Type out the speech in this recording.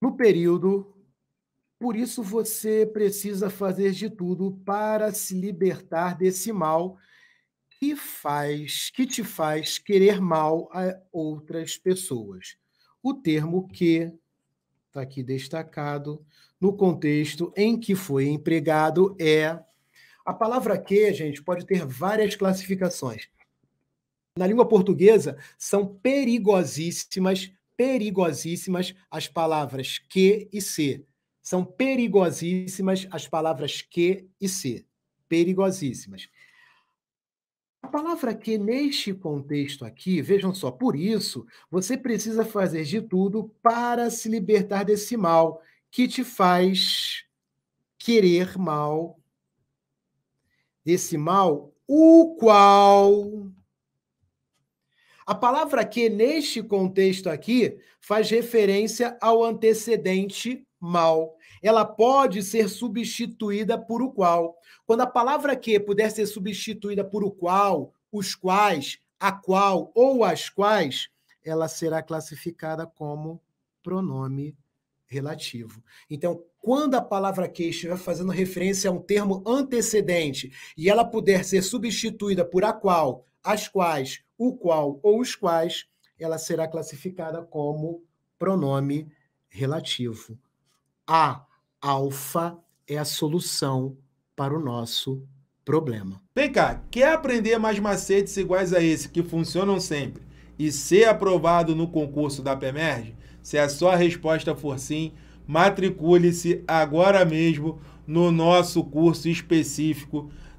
no período. Por isso, você precisa fazer de tudo para se libertar desse mal que faz, que te faz querer mal a outras pessoas. O termo que está aqui destacado no contexto em que foi empregado é a palavra que, gente, pode ter várias classificações. Na língua portuguesa, são perigosíssimas perigosíssimas as palavras que e se. São perigosíssimas as palavras que e se. Perigosíssimas. A palavra que neste contexto aqui, vejam só, por isso, você precisa fazer de tudo para se libertar desse mal que te faz querer mal. Desse mal, o qual a palavra que, neste contexto aqui, faz referência ao antecedente mal. Ela pode ser substituída por o qual. Quando a palavra que puder ser substituída por o qual, os quais, a qual ou as quais, ela será classificada como pronome relativo. Então, quando a palavra que estiver fazendo referência a um termo antecedente e ela puder ser substituída por a qual, as quais o qual ou os quais ela será classificada como pronome relativo. A alfa é a solução para o nosso problema. Vem cá, quer aprender mais macetes iguais a esse que funcionam sempre e ser aprovado no concurso da PEMERG? Se a sua resposta for sim, matricule-se agora mesmo no nosso curso específico